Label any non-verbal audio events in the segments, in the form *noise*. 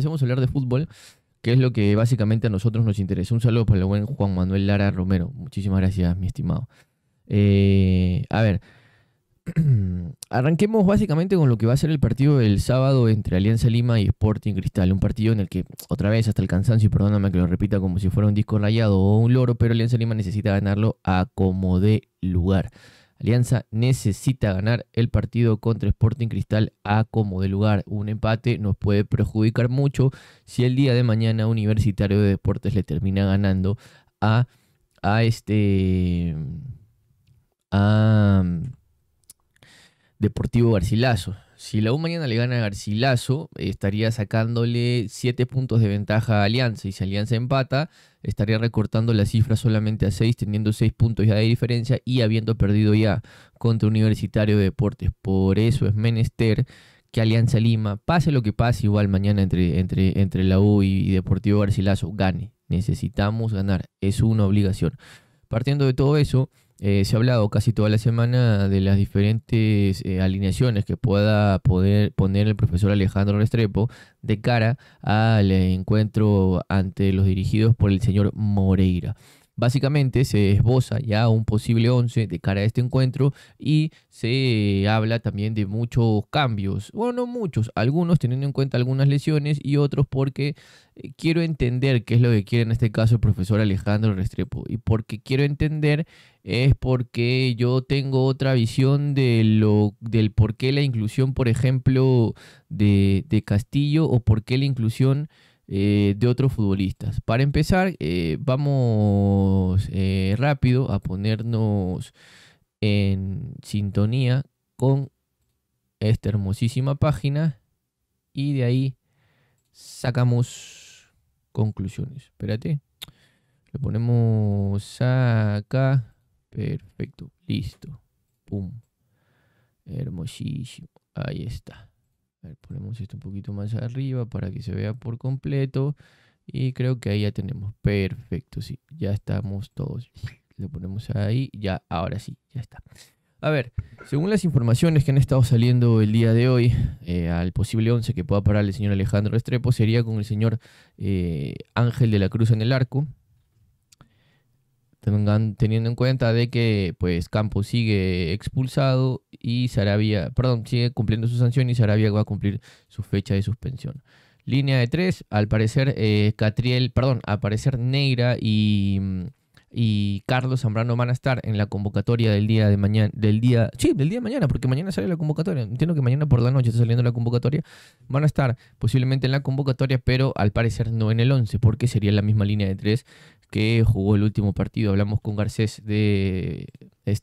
empecemos a hablar de fútbol, que es lo que básicamente a nosotros nos interesa. Un saludo para el buen Juan Manuel Lara Romero. Muchísimas gracias, mi estimado. Eh, a ver, *clears throat* arranquemos básicamente con lo que va a ser el partido del sábado entre Alianza Lima y Sporting Cristal. Un partido en el que, otra vez, hasta el cansancio, y perdóname que lo repita como si fuera un disco rayado o un loro, pero Alianza Lima necesita ganarlo a como de lugar. Alianza necesita ganar el partido contra Sporting Cristal a como de lugar. Un empate nos puede perjudicar mucho si el día de mañana Universitario de Deportes le termina ganando a, este a mm, Deportivo Garcilaso. Si la U mañana le gana a Garcilaso, eh, estaría sacándole 7 puntos de ventaja a Alianza. Y si Alianza empata, estaría recortando la cifra solamente a 6, teniendo 6 puntos ya de diferencia y habiendo perdido ya contra Universitario de Deportes. Por eso es menester que Alianza Lima, pase lo que pase, igual mañana entre, entre, entre la U y Deportivo Garcilaso, gane. Necesitamos ganar, es una obligación. Partiendo de todo eso, eh, se ha hablado casi toda la semana de las diferentes eh, alineaciones que pueda poder poner el profesor Alejandro Restrepo de cara al encuentro ante los dirigidos por el señor Moreira. Básicamente se esboza ya un posible 11 de cara a este encuentro y se habla también de muchos cambios. Bueno, no muchos, algunos teniendo en cuenta algunas lesiones y otros porque eh, quiero entender qué es lo que quiere en este caso el profesor Alejandro Restrepo. Y porque quiero entender es porque yo tengo otra visión de lo, del por qué la inclusión, por ejemplo, de, de Castillo o por qué la inclusión eh, de otros futbolistas. Para empezar, eh, vamos eh, rápido a ponernos en sintonía con esta hermosísima página y de ahí sacamos conclusiones. Espérate, le ponemos acá. Perfecto, listo. Pum. Hermosísimo. Ahí está. A ver, ponemos esto un poquito más arriba para que se vea por completo. Y creo que ahí ya tenemos. Perfecto, sí. Ya estamos todos. Lo ponemos ahí. Ya, ahora sí, ya está. A ver, según las informaciones que han estado saliendo el día de hoy, eh, al posible 11 que pueda parar el señor Alejandro Estrepo sería con el señor eh, Ángel de la Cruz en el arco teniendo en cuenta de que pues Campos sigue expulsado y Sarabia, perdón, sigue cumpliendo su sanción y Sarabia va a cumplir su fecha de suspensión. Línea de tres, al parecer eh, Catriel, perdón, al parecer Neira y, y Carlos Zambrano van a estar en la convocatoria del día de mañana, del día, sí, del día de mañana, porque mañana sale la convocatoria, entiendo que mañana por la noche está saliendo la convocatoria, van a estar posiblemente en la convocatoria, pero al parecer no en el 11, porque sería la misma línea de tres que jugó el último partido. Hablamos con Garcés de,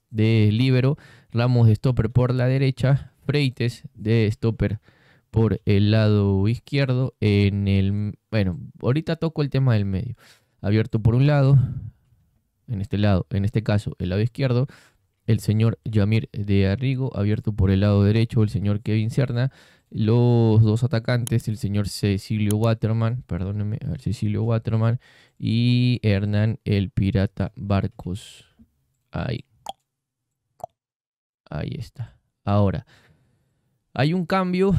de Libero, Ramos de Stopper por la derecha, Freites de Stopper por el lado izquierdo. En el, bueno, ahorita toco el tema del medio. Abierto por un lado, en este lado, en este caso, el lado izquierdo. El señor Yamir de Arrigo, abierto por el lado derecho, el señor Kevin Cerna los dos atacantes, el señor Cecilio Waterman, perdónenme, Cecilio Waterman y Hernán el Pirata Barcos. Ahí. Ahí está. Ahora, hay un cambio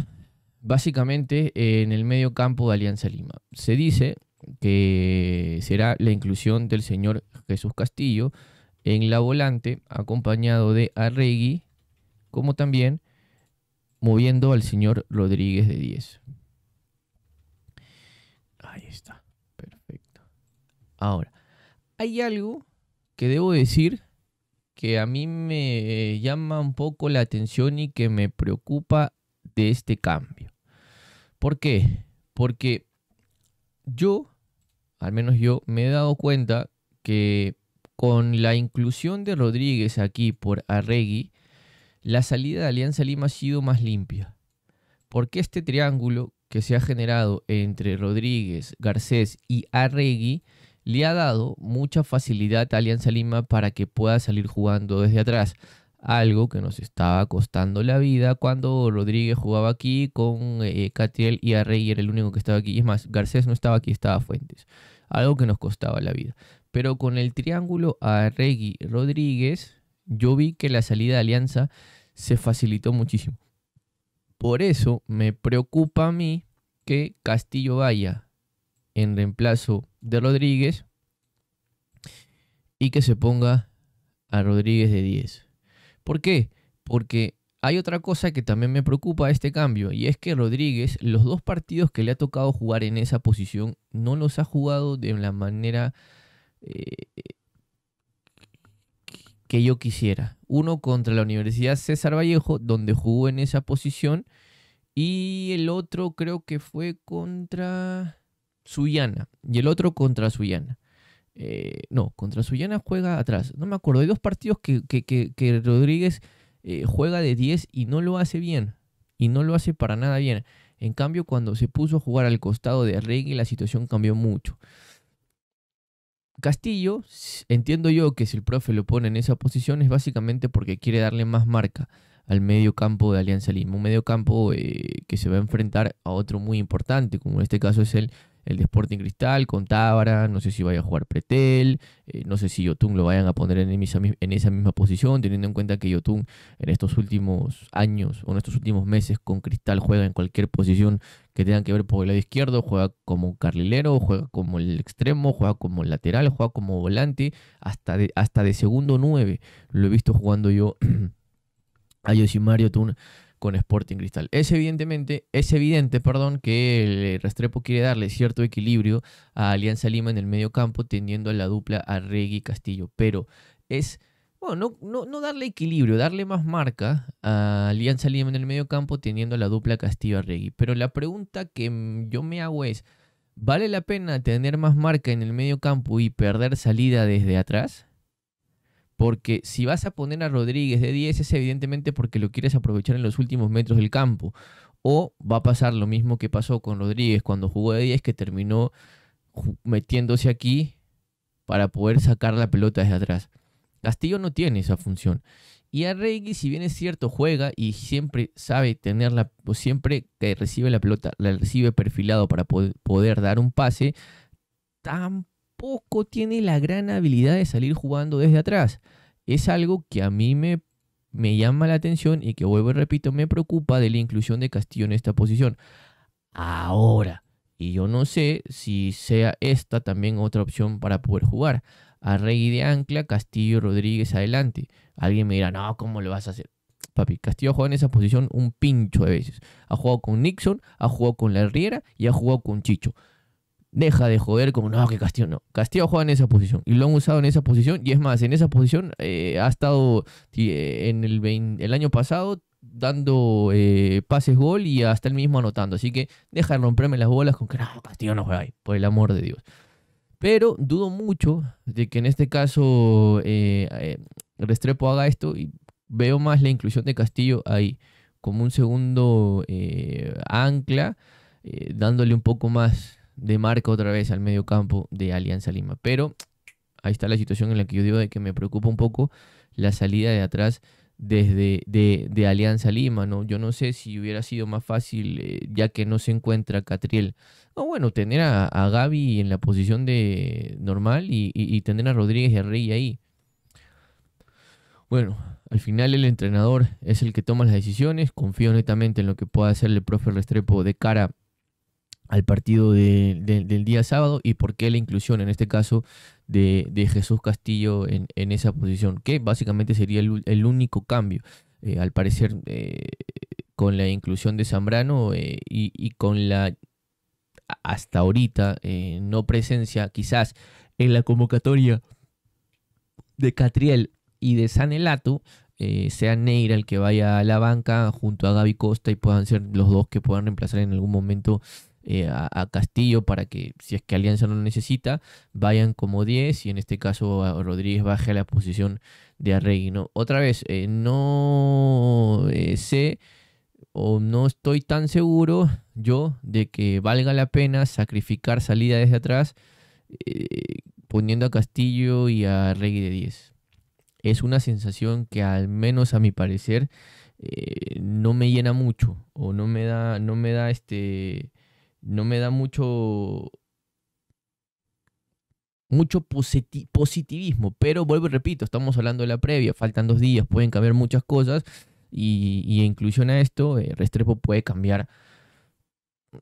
básicamente en el medio campo de Alianza Lima. Se dice que será la inclusión del señor Jesús Castillo en la volante, acompañado de Arregui, como también moviendo al señor Rodríguez de 10. Ahí está, perfecto. Ahora, hay algo que debo decir que a mí me llama un poco la atención y que me preocupa de este cambio. ¿Por qué? Porque yo, al menos yo, me he dado cuenta que con la inclusión de Rodríguez aquí por Arregui, la salida de Alianza Lima ha sido más limpia. Porque este triángulo que se ha generado entre Rodríguez, Garcés y Arregui le ha dado mucha facilidad a Alianza Lima para que pueda salir jugando desde atrás. Algo que nos estaba costando la vida cuando Rodríguez jugaba aquí con eh, Catiel y Arregui era el único que estaba aquí. es más, Garcés no estaba aquí, estaba Fuentes. Algo que nos costaba la vida. Pero con el triángulo Arregui-Rodríguez yo vi que la salida de Alianza se facilitó muchísimo. Por eso me preocupa a mí que Castillo vaya en reemplazo de Rodríguez y que se ponga a Rodríguez de 10. ¿Por qué? Porque hay otra cosa que también me preocupa este cambio y es que Rodríguez, los dos partidos que le ha tocado jugar en esa posición, no los ha jugado de la manera eh, que yo quisiera. Uno contra la Universidad César Vallejo, donde jugó en esa posición. Y el otro creo que fue contra Suyana. Y el otro contra Suyana. Eh, no, contra Suyana juega atrás. No me acuerdo. Hay dos partidos que, que, que, Rodríguez eh, juega de 10 y no lo hace bien. Y no lo hace para nada bien. En cambio, cuando se puso a jugar al costado de y la situación cambió mucho. Castillo, entiendo yo que si el profe lo pone en esa posición es básicamente porque quiere darle más marca al medio campo de Alianza Lima, un medio campo eh, que se va a enfrentar a otro muy importante, como en este caso es el el de Sporting Cristal con Tabara, no sé si vaya a jugar Pretel, eh, no sé si Yotun lo vayan a poner en, esa, en esa misma posición, teniendo en cuenta que Yotun en estos últimos años o en estos últimos meses con Cristal juega en cualquier posición que tengan que ver por el lado izquierdo, juega como carrilero, juega como el extremo, juega como lateral, juega como volante, hasta de, hasta de segundo 9. Lo he visto jugando yo *clears throat* a Josimar Yotun con Sporting Cristal. Es evidentemente, es evidente, perdón, que el eh, Restrepo quiere darle cierto equilibrio a Alianza Lima en el medio campo, teniendo a la dupla a Regui Castillo. Pero es bueno, no, darle equilibrio, darle más marca a Alianza Lima en el medio campo teniendo la dupla Castillo Arregui. Pero la pregunta que mm, yo me hago es, ¿vale la pena tener más marca en el medio campo y perder salida desde atrás? Porque si vas a poner a Rodríguez de 10 es evidentemente porque lo quieres aprovechar en los últimos metros del campo. O va a pasar lo mismo que pasó con Rodríguez cuando jugó de 10, que terminó metiéndose aquí para poder sacar la pelota desde atrás. Castillo no tiene esa función. Y a Reggie, si bien es cierto, juega y siempre sabe tenerla, o siempre que recibe la pelota, la recibe perfilado para poder, poder dar un pase, tampoco poco tiene la gran habilidad de salir jugando desde atrás. Es algo que a mí me, llama la atención y que vuelvo y repito, me preocupa de la inclusión de Castillo en esta posición. Ahora, y yo no sé si sea esta también otra opción para poder jugar. A Rey de Ancla, Castillo Rodríguez adelante. Alguien me dirá, no, ¿cómo lo vas a hacer? Papi, Castillo ha jugado en esa posición un pincho de veces. Ha jugado con Nixon, ha jugado con La Herriera y ha jugado con Chicho deja de joder como, no, que Castillo no. Castillo juega en esa posición y lo han usado en esa posición y es más, en esa posición eh, ha estado eh, en el, el, año pasado dando eh, pases gol y hasta el mismo anotando. Así que deja de romperme las bolas con que, no, Castillo no juega ahí, por el amor de Dios. Pero dudo mucho de que en este caso Restrepo haga esto y veo más la inclusión de Castillo ahí como un segundo ancla, dándole un poco más de marca otra vez al medio campo de Alianza Lima. Pero ahí está la situación en la que yo digo de que me preocupa un poco la salida de atrás desde de, Alianza Lima, ¿no? Yo no sé si hubiera sido más fácil, eh, ya que no se encuentra Catriel. O bueno, tener a, Gaby en la posición de normal y, tener a Rodríguez y a Rey ahí. Bueno, al final el entrenador es el que toma las decisiones. Confío netamente en lo que pueda hacer el profe Restrepo de cara al partido del día sábado y por qué la inclusión en este caso de, Jesús Castillo en, esa posición, que básicamente sería el, único cambio. Eh, al parecer, eh, con la inclusión de Zambrano eh, y, con la hasta ahorita no presencia quizás en la convocatoria de Catriel y de Sanelato, eh, sea Neira el que vaya a la banca junto a Gaby Costa y puedan ser los dos que puedan reemplazar en algún momento eh, a, Castillo para que, si es que Alianza no lo necesita, vayan como 10 y en este caso Rodríguez baje a la posición de Arregui. Otra vez, eh, no eh, sé o no estoy tan seguro yo de que valga la pena sacrificar salida desde atrás poniendo a Castillo y a Arregui de 10. Es una sensación que al menos a mi parecer no me llena mucho o no me da, no me da este, no me da mucho mucho positivismo, pero vuelvo y repito, estamos hablando de la previa, faltan dos días, pueden cambiar muchas cosas y, y en inclusión a esto, eh, Restrepo puede cambiar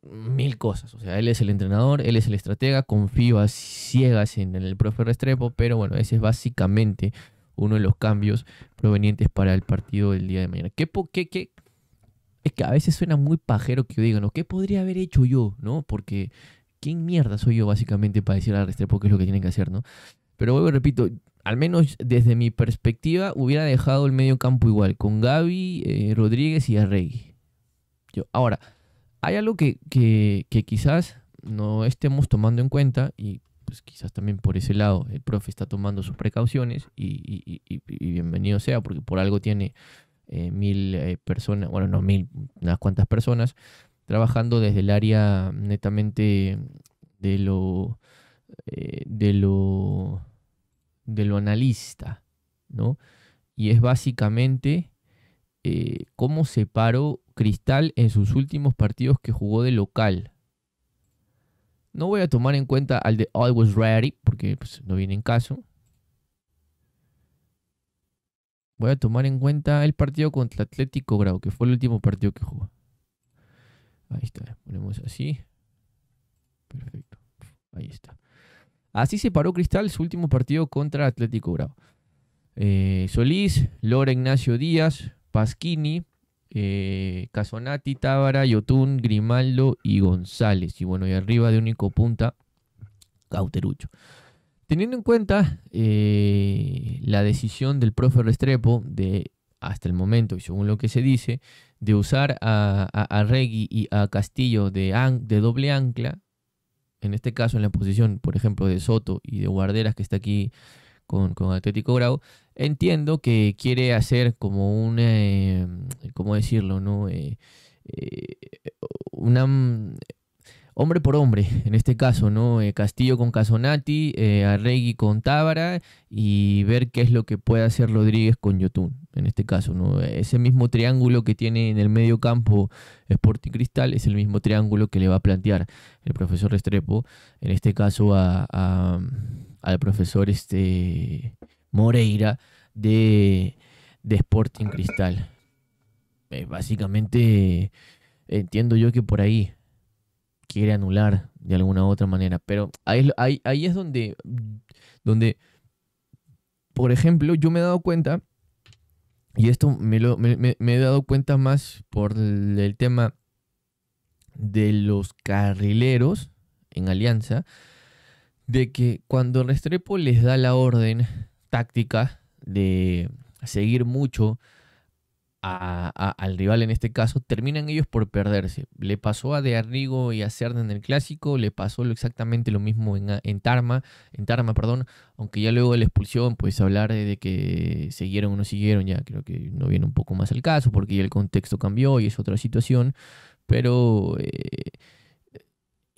mil cosas, o sea, él es el entrenador, él es el estratega, confío a ciegas en, el profe Restrepo, pero bueno, ese es básicamente uno de los cambios provenientes para el partido del día de mañana. ¿Qué, qué, qué, es que a veces suena muy pajero que digan, ¿no? ¿qué podría haber hecho yo? ¿No? Porque, ¿quién mierda soy yo básicamente para decir al Restrepo qué es lo que tienen que hacer, ¿no? Pero vuelvo y repito, al menos desde mi perspectiva, hubiera dejado el medio campo igual, con Gaby, eh, Rodríguez y Arregui. Yo, ahora, hay algo que, quizás no estemos tomando en cuenta y pues quizás también por ese lado el profe está tomando sus precauciones y bienvenido sea porque por algo tiene eh, mil eh, personas, bueno, no mil, unas cuantas personas, trabajando desde el área netamente de lo, eh, de lo, de lo analista, ¿no? Y es básicamente cómo se paró Cristal en sus últimos partidos que jugó de local. No voy a tomar en cuenta al de Always Ready, porque pues, no viene en caso voy a tomar en cuenta el partido contra Atlético Grau, que fue el último partido que jugó. Ahí está, ponemos así. Perfecto, ahí está. Así se paró Cristal su último partido contra Atlético Grau. Eh, Solís, Lora Ignacio Díaz, Pasquini, eh, Casonati, Tábara, Yotun, Grimaldo y González. Y bueno, y arriba de único punta, Cauterucho. Teniendo en cuenta eh, la decisión del profe Restrepo de, hasta el momento y según lo que se dice, de usar a, a, Regui y a Castillo de, doble ancla, en este caso en la posición, por ejemplo, de Soto y de Guarderas que está aquí con, Atlético Grau, entiendo que quiere hacer como un... Eh, ¿cómo decirlo? No? Eh, una, hombre por hombre, en este caso, ¿no? Eh, Castillo con Casonati, eh, Arregui con Tábara y ver qué es lo que puede hacer Rodríguez con Yotun, en este caso, ¿no? Ese mismo triángulo que tiene en el medio campo Sporting Cristal es el mismo triángulo que le va a plantear el profesor Restrepo, en este caso a, al profesor este Moreira de, Sporting Cristal. Eh, básicamente entiendo yo que por ahí quiere anular de alguna u otra manera. Pero ahí, es donde, donde, por ejemplo, yo me he dado cuenta, y esto me, he dado cuenta más por el tema de los carrileros en Alianza, de que cuando Restrepo les da la orden táctica de seguir mucho al rival en este caso, terminan ellos por perderse. Le pasó a De Arrigo y a Cerda en el clásico, le pasó exactamente lo mismo en, Tarma, en Tarma, perdón, aunque ya luego de la expulsión, pues hablar de que siguieron o no siguieron, ya creo que no viene un poco más al caso, porque ya el contexto cambió y es otra situación, pero eh,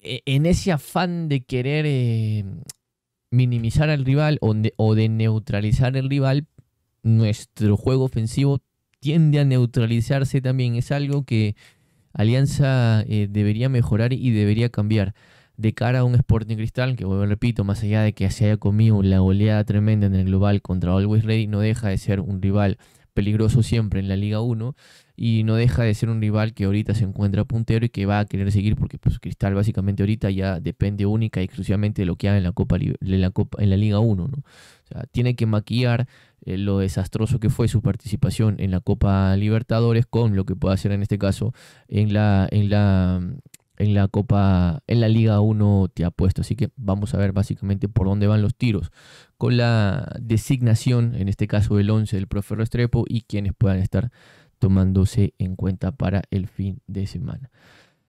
e, en ese afán de querer eh, minimizar al rival o de, o de neutralizar al rival, nuestro juego ofensivo tiende a neutralizarse también. Es algo que Alianza eh, debería mejorar y debería cambiar de cara a un Sporting Cristal, que vuelvo repito, más allá de que se haya comido la goleada tremenda en el global contra Always Ready, no deja de ser un rival peligroso siempre en la Liga 1 y no deja de ser un rival que ahorita se encuentra puntero y que va a querer seguir porque pues Cristal básicamente ahorita ya depende única y exclusivamente de lo que haga en la Copa en la Copa en la Liga 1, O sea, tiene que maquillar eh, lo desastroso que fue su participación en la Copa Libertadores con lo que puede hacer en este caso en la en la en la Copa, en la Liga 1 te apuesto. Así que vamos a ver básicamente por dónde van los tiros con la designación, en este caso del 11 del profe Restrepo y quienes puedan estar tomándose en cuenta para el fin de semana.